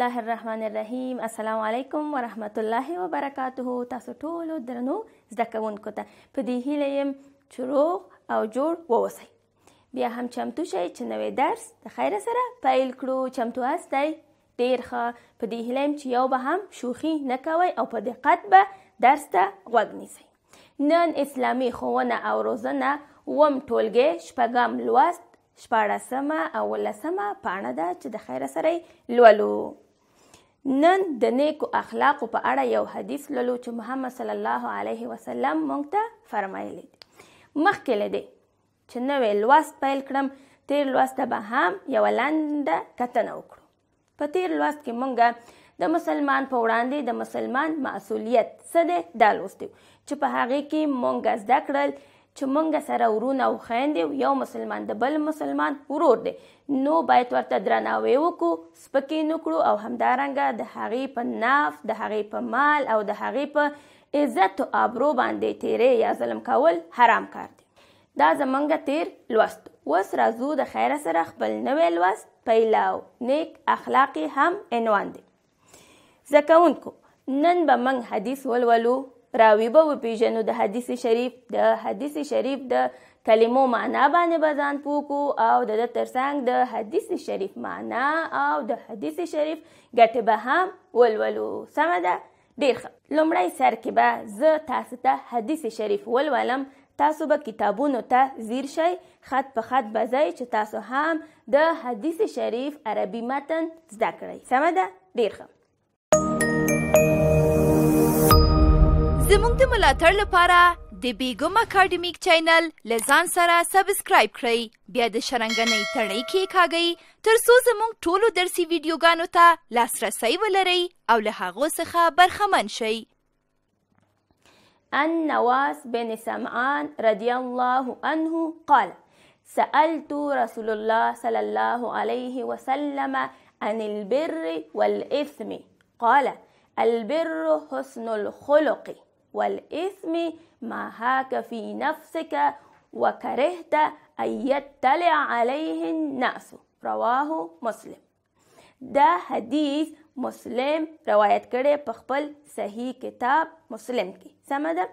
الله الرحمن الرحیم السلام علیکم ورحمت الله وبرکاته تاسو ټول درنو زده کوونکو ته په دې هیله یم چې روغ او جوړ واوسئ بیا هم چمتو شئ چې نوې درس د خیر سره پیل کړو چمتو هستئ ډیر ښه په دې هیله یم چې یو به هم شوخي نه کوئ او په دقت به درس ته غوږ نیسئ نن اسلامي ښوونه او روزنه اووم ټولګی شپږم لوست شپاړسمه او لسمه پاڼه ده چې د خیره سره لولو نن د نیکو اخلاقو په اړه یو حدیث لولو چې محمد صلی الله علیه وسلم مونږ ته فرمایلی دی مخکې له دې چې نوې لوست پیل کړم تیر لوست به هم یو لنډه کتنه وکړو په تیر لوست کې مونږ د مسلمان په وړاندې د مسلمان مسؤلیت څه دی دا لوستو چې په هغې کې مونږ زده کړل چې مونږ سره ورونه او خويندې یو مسلمان د بل مسلمان ورور دی نو باید ورته درناوی وکړو سپکې نکړو او همدارنګه د هغې په ناف د هغې په مال او د هغې په عزت او آبرو باندې تیرې یا ظلم کول حرام کار دی دا زمونږ تیر لوست وس راځو د خیره سره خپل نوې لوست پیلاو نیک اخلاقی هم عنوان دی زکونکو نن به موږ حدیث ولولو راوی به وپیژنو د حدیث شریف د حدیث شریف د کلمو معنا باندې به ځان پوکو او د ترڅنګ د حدیث شریف معنا او د حدیث شریف ګټې به هم ولولو سمه ده ډېر لومړی سر کې به زه تاسو ته حدیث شریف ولولم تاسو به کتابونو ته زیر شئ خط په خط به ځئ چې تاسو هم د حدیث شریف عربي متن زده کړئ سمه ده ډېر ښه زموږ د ملاتړ لپاره د بیګم اکیډمیک چینل لزان سره سبسکرایب کړئ بیا د شرنګنۍ تڼۍ کې کاږئ ترڅو زموږ ټولو درسي ویډیوګانو ته لاسرسی ولرئ او له هغو څخه برخمن شئ عن نواس بن سمعان رضي الله عنه قال سألت رسول الله صلى الله عليه وسلم عن البر والإثم قال البر حسن الخلق والإثم ما هاك في نفسك وكرهت أن يطلع عليه الناس رواه مسلم ده حديث مسلم رواية کړي په سهي كتاب مسلم كي سم ده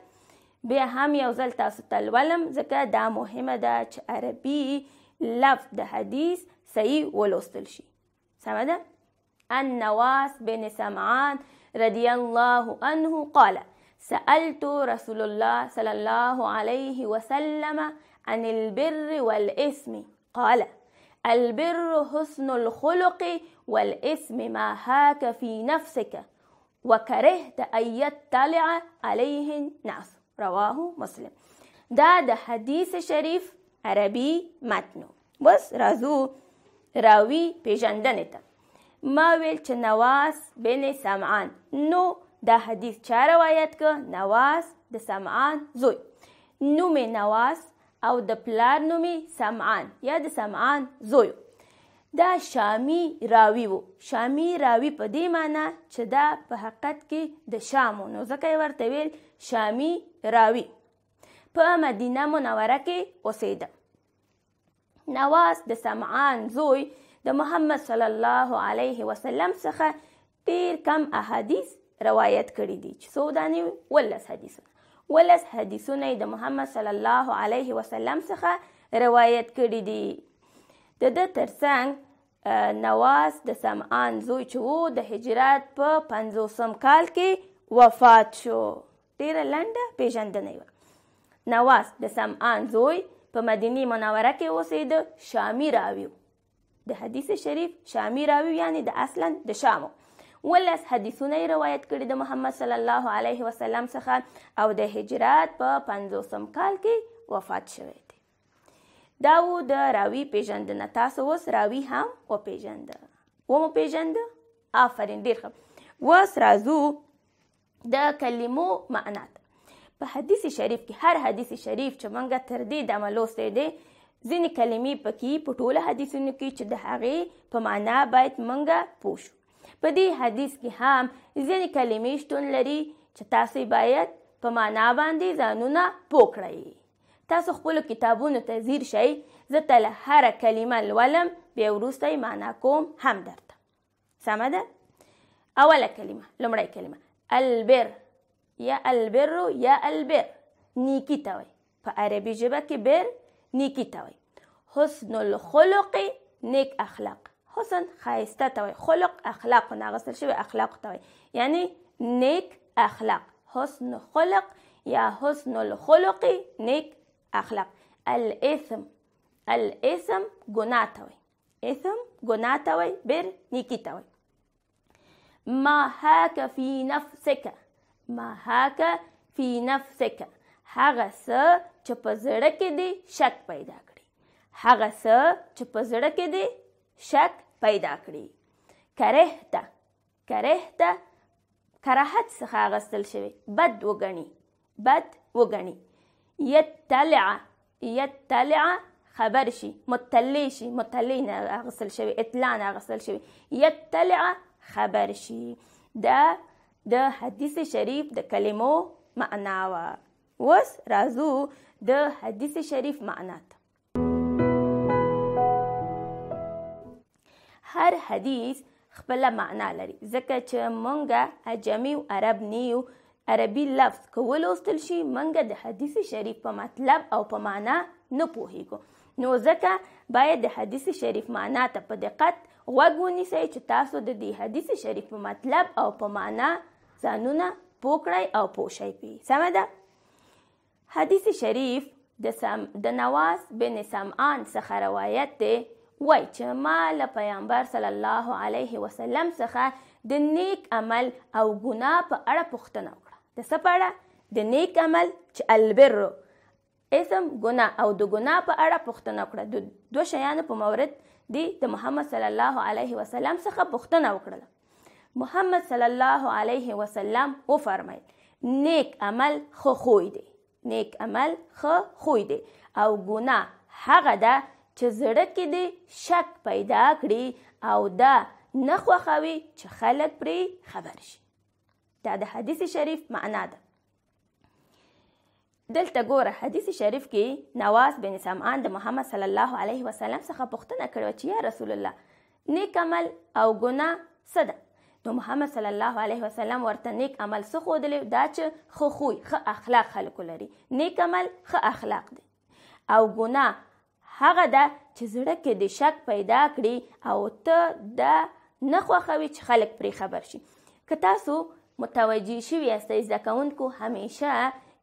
بیا هم یو ځل تاسو تلولم دا مهمه ده چې عربي لفظ ده حديث سهي ولوستل شي سم ده النواس بن سمعان رضي الله عنه قال سألت رسول الله صلى الله عليه وسلم عن البر والإثم قال البر حسن الخلق والإثم ما هاك في نفسك وكرهت أن يطلع عليه الناس رواه مسلم داد حديث شريف عربي متنو بس رازو راوي پیژندنې ما ويل نواس بن سمعان نو دا حدیث چا روایت که نواس د سمعان زوی نوم نواس او د پلار نوم سمعان یا د سمعان زوی دا شامی راوی وو شامی راوی په دې معنی چې دا په حقیقت کې د شام نو ځکه ورته ویل شامی راوی په مدینه منوره کې اوسېده نواس د سمعان زوی د محمد صلی الله علیه وسلم څخه ډیر کم احادیث روایت کړی دي چې څو دانې ولس حدیثونه ولس حدیثونه د محمد صلی الله علیه وسلم څخه روایت کړی دي د د ترڅنګ نواس د سمعان زوی چې وو د هجرت په 50 کال کې وفات شو ډیره لنډه پیژندنه وه نواس د سمعان زوی په مدینه منوره کې اوسید شامی راوی د حدیث شریف شامی راوی یعنی د اصلا د شامو ولس حدیثونه روایت کړي د محمد صلی الله علیه وسلم څخه او د هجرات په 50م کال کې وفات شوی دی دا و د راوی پیژندنه تاسو اوس راوی هم و پیژند و مو پیژند آفرین ډیر ښه وس راځو د کلمو معنا په حدیث شریف کې هر حدیث شریف چې مونږ تر دې دمه لوستی دی ځینې کلمې پکې په ټوله حدیثونو کې چې د هغې په معنا باید مونږ پوه شو په دې حدیث کې هم ځینې کلمې شتون لري چې تاسو باید په معنا باندې ځانونه پوکړئ تاسو خپل کتابونو ته ځیر شئ زه تل هر کلمه لولم بیا وروسته معنا کوم هم درته سمه ده اوله کلمه لومړۍ کلمه البر یا البر یا البر نیکی ته وایي په عربي ژبه کې بر نیکی ته وایي حسن الخلق نیک اخلاق حسن خایسته ته وایي خلق اخلاق نه اغوستل شوي اخلاق ته وایي یعنی نیک اخلاق حسن خلق یا حسن الخلق نیک اخلاق الاثم الاثم گناه ته وایي اثم گناه ته وایي بر نیکي ته وایي ما هاک فی نفسک ما هاک فی نفسک هغه څه چې په زړه کې دی شک پیدا کړي هغه څه چې په زړه کې دی شک پیدا کړي کرهته کرهته کراهت څخه اغستل شوی بد وګڼي بد وګڼي یتلع یتلع خبر شي متلی شي متلی نه اغستل شوی اطلاع نه اغستل شوی یتلع خبر شي دا د حدیث شریف د کلمو معنا وه اوس راځو د حدیث شریف معنا ته هر حدیث خپل معنا لري ځکه چې مونږه اجمی او عرب نیو عربي لفظ کول اوستل شي مونږه د حدیث شریف په مطلب او په معنا نه پوهیږو نو ځکه باید د حدیث شریف معنا ته په دقت غوږ ونیسئ چې تاسو د دې حدیث شریف په مطلب او په معنا ځانونه پوکړی او پوشی پی سمه ده حدیث شریف د سم د نواس بن سمعان څخه روایت دی وای چې ما له پیغمبر صلی الله علیه وسلم څخه د نیک عمل او ګناه په اړه پوښتنه وکړه د څه په اړه د نیک عمل چې البر اسم ګناه او د ګناه په اړه پوښتنه وکړه د دوه شیانو په مورد دی د محمد صلی الله علیه وسلم څخه پوښتنه وکړه محمد صلی الله علیه وسلم وفرمایل نیک عمل خو خوی دی نیک عمل خو خوی دی او ګناه هغه ده چې زړه کې دې شک پیدا کړي او دا نه خوښوي چې خلک پرې خبر شي دا د حدیث شریف معنا ده دلته ګوره حدیث شریف کې نواس بن سمعان د محمد صلی الله علیه وسلم څخه پوښتنه کړې چې یا رسول الله نیک عمل او ګناه څه ده نو محمد صلی الله علیه وسلم ورته نیک عمل څه ښودلی دا چې ښه خوی ښه اخلاق خلکو لري نیک عمل ښه اخلاق دی او ګناه هغه ده چې زړه کې د شک پیدا کړي او ته دا نه خوښوي چې خلک پرې خبر شي که تاسو متوجه شوي یاستئ زده کوونکو همیشه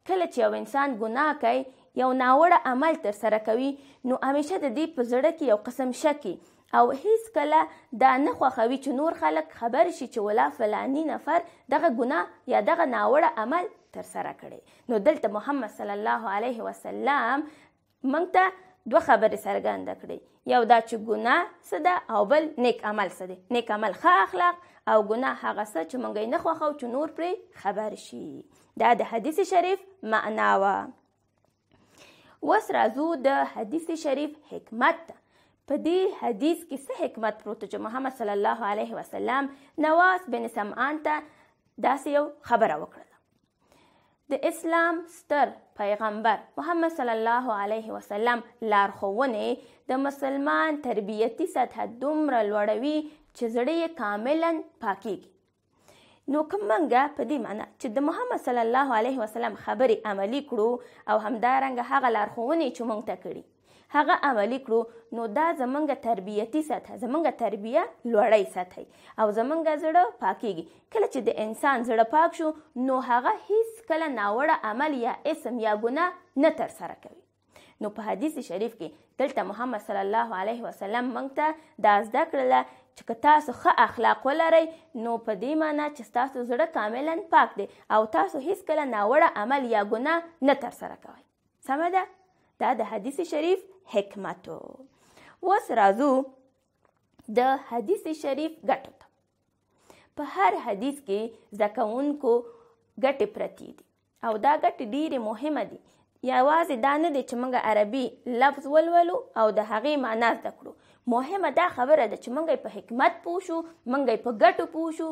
کله چې یو انسان ګناه کوي یو ناوړه عمل تر سره کوي نو همیشه د دې په زړه کې یو قسم شکی او هیڅ کله دا نه خوښوي چې نور خلک خبر شي چې ولا فلانی نفر دغه ګناه یا دغه ناوړه عمل تر سره کړي نو دلته محمد صلی الله علیه وسلم مونږ ته دوه خبرې څرګنده کړې یو دا چې ګناه څه ده او بل نیک عمل څه دی نیک عمل ښه اخلاق او ګناه هغه څه چې موږ یې نه خوښو چې نور پرې خبر شي دا د حدیث شریف معنا وه اوس راځو د حدیث شریف حکمت ته په دې حدیث کې څه حکمت پروت چې محمد صلی الله علیه وسلم نواس بن سمعان ته داسې یو خبره وکړه د اسلام ستر پیغمبر محمد صلی الله علیه وسلم لارښوونې د مسلمان تربیتی سطح دومره لوړوي چې زړه یې کاملا پاکیږي نو کوم منګه په دې معنی چې د محمد صلی الله علیه وسلم خبرې عملی کړو او همدارنګه هغه لارښوونې چې مونږ ته کړي هغه عملی کړو نو دا زمونږ تربیتی سطح زمونږ تربیه لوړی سطحي او زمونږ زړه پاکیږي کله چې د انسان زړه پاک شو نو هغه هیڅ کله ناوړه عمل یا اسم یا ګناه نه ترسره کوي نو په حدیث شریف کې دلته محمد صلی الله علیه وسلم موږ ته دا زده کړله چې که تاسو ښه اخلاق ولرئ نو په دې معنی چې ستاسو زړه کاملا پاک دی او تاسو هیڅکله ناوړه عمل یا ګناه نه ترسره کوئ سمه ده دا د حدیث شریف حکمت وس راځو د حدیث شریف ګټو ته په هر حدیث کې ځکهونکو ګټې پرتی دي او دا ګټې ډېرې مهمه دي یوازې دا نه دی چې موږ عربي لفظ ولولو او د هغې معنا زده کړو مهمه دا خبره ده چې موږ په حکمت پوه شو موږ په ګټو پوه شو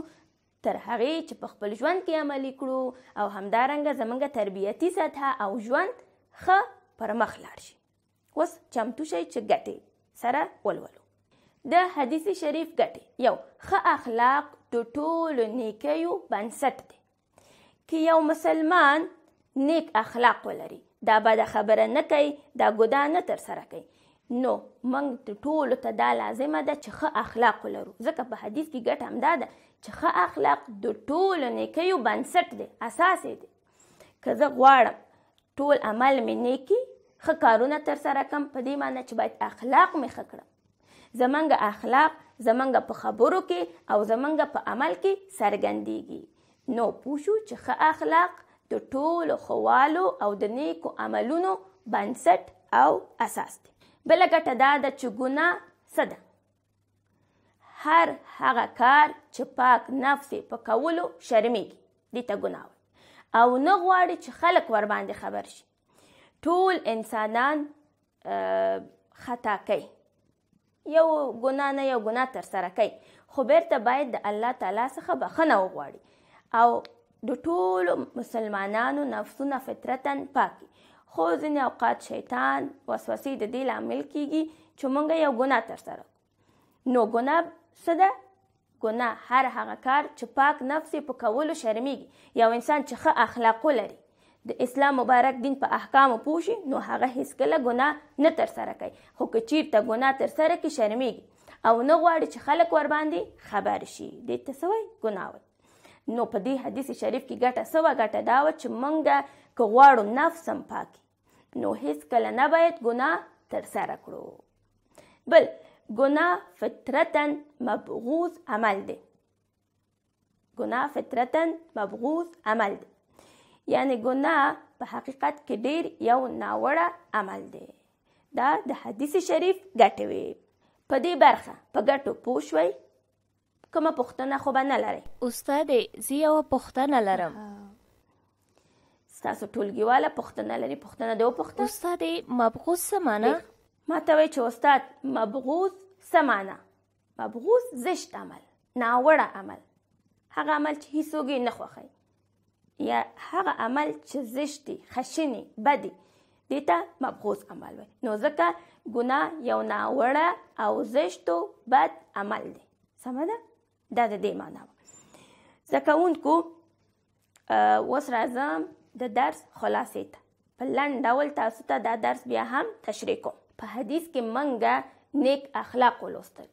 تر هغې چې په خپل ژوند کې عملی کړو او همدارنګه زمونږ تربیتي سطحه او ژوند ښه پر مخ لاړ شي اوس چمتو شئ چې ګټې سره ولولو د حدیث شریف ګټې یو ښه اخلاق د ټولو نیکیو بنسټ دی که یو مسلمان نیک اخلاق ولري دا بده خبره نه کوي دا ګدا نه ترسره کوي نو موږ ټولو ته دا لازمه ده چې ښه اخلاق ولرو ځکه په حدیث کې ګټه همدا ده چې ښه اخلاق د ټولو نیکیو بنسټ دی اساس دی که زه غواړم ټول عمل مې نیکی ښه کارونه ترسره کم په دې معنی چې باید اخلاق مې ښه کړم زمونږ اخلاق زمونږ په خبرو کې او زمونږ په عمل کې څرګندیږي نو پوه شو چې ښه اخلاق د ټولو خوالو او د نیکو عملونو بنسټ او اساس دی بله ګټه دا ده چې ګناه څه ده هر هغه کار چې پاک نفس په کولو شرمېږي دې ته ګناه او نه غواړي چې خلک ور باندې خبر شي ټول انسانان خطا کوي یو ګنا نه یو ګنا تر سره کوي خو بیرته باید د الله تعالی څخه بخنه وغواړي او د ټولو مسلمانانو نفسونه فطرتا پاکي خو ځینې اوقات شیطان وسوسې د دې لامل کیږي چې مونږ یو ګناه ترسره نو ګناه څه ده ګناه هر هغه کار چې پاک نفس په کولو شرمېږي یو انسان چې ښه اخلاق ولري د اسلام مبارک دین په احکامو پوشي نو هغه هیڅکله ګناه نه ترسره کوي خو که چیرته ګناه ترسره کړي شرمېږي او نه غواړي چې خلک ورباندې خبر شي دې ته څه وایي نو په دې حدیث شریف کې ګټه سوه ګټه دا و چې موږ که غواړو نفس هم پاکي نو هیڅکله نه باید ګناه ترسره کړو بل گناه فطرتا مبغوض عمل دی گناه فطرتا مبغوض عمل دی یعنی گناه په حقیقت کې ډیر یو ناوړه عمل دی دا د حدیث شریف ګټه وي په دې برخه په ګټو پوه شوئ کومه پوښتنه خو به نه لرئ استادې زه یوه پوښتنه لرم ستاسو ټولګیواله پوښتنه لري پوښتنه د وپوښته استادې مبغوض څه معنی ما ته وایي چې استاد مبغوث سمانه مبغوث زشت عمل ناوړه عمل هغه عمل چې هیڅوک یې نه خوښوي یا هغه عمل چې زشتي خشنی بدی دې ته مبغوث عمل وایي نو ځکه ګناه یو ناوړه او زشتو بد عمل دی سمه ده دا د دې معنا زده کوونکو اوس راځم د درس خلاصې ته په لنډ ډول تاسو ته دا درس بیا هم تشریح کوم په حدیث کې منګه نیک اخلاق ولوستل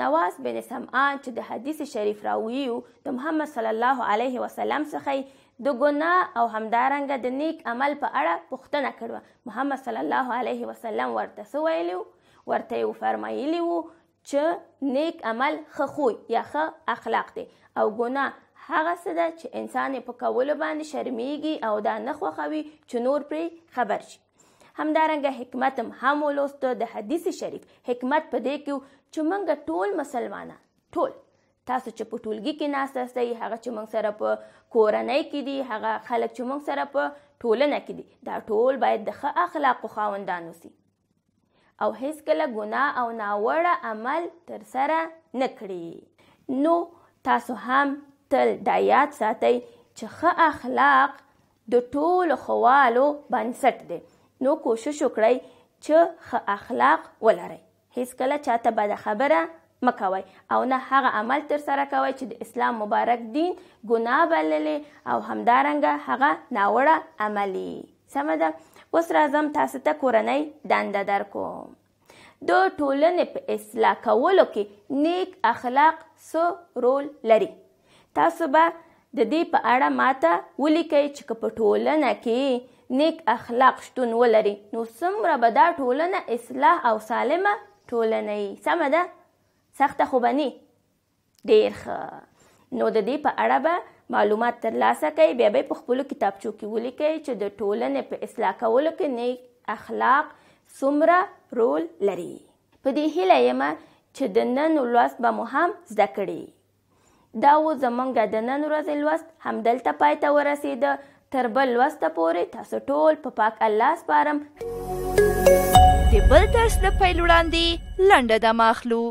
نواس بن سمعان چې د حدیث شریف راویو د محمد صلی الله علیه وسلم څخه د ګناه او همدارنګه د نیک عمل په اړه پوښتنه کړو محمد صلی الله علیه وسلم ورته سویلو ورته یې فرمایلی وو چې نیک عمل ښه خوی یا ښه اخلاق دی او ګناه هغه څه ده چې انسان په کولو باندې شرمیږي او دا نه خوښوي چې نور پرې خبر شي همدارنګه حکمت هم, هم ولوست د حدیث شریف حکمت په دې کې چې موږ ټول مسلمانان ټول تاسو چې په ټولګي کې ناست یاستئ هغه چې موږ سره په کورنۍ کې دي هغه خلک چې موږ سره په ټولنه کې دي دا ټول باید د ښه اخلاقو خاوندان اوسي او هیڅکله ګناه او ناوړه عمل ترسره نه کړي نو تاسو هم تل دا یاد ساتئ چې ښه اخلاق د ټولو خوالو بنسټ دی نو کوشش وکړئ چې ښه اخلاق ولرئ هیڅکله چاته بده خبره مه کوئ او نه هغه عمل ترسره کوئ چې د اسلام مبارک دین ګناه بللې او همدارنګه هغه ناوړه عملی سمه ده اوس راځم تاسو ته کورنۍ دنده درکوم د ټولنې په اصلاح کولو کې نیک اخلاق سو رول لري تاسو به د دې په اړه ماته ولیکئ چې په ټولنه کې نیک اخلاق شتون ولري نو څومره به دا ټولنه اصلاح او سالمه ټولنه یي سمه ده سخته خو به نه ډېر ښه نو د دې په اړه به معلومات ترلاسه کوئ بیا به یې په خپلو کتابچو کې ولیکئ چې د ټولنې په اصلاح کولو کې نیک اخلاق څومره رول لري په دې هیله یم چې د نن لوست به مو هم زده کړي دا و زمونږ د نن ورځې لوست همدلته پای ته ورسېده تر بل لوسته پورې تاسو ټول په پاک الله سپارم د بل درس د پیل وړاندې لنډه د ماخلو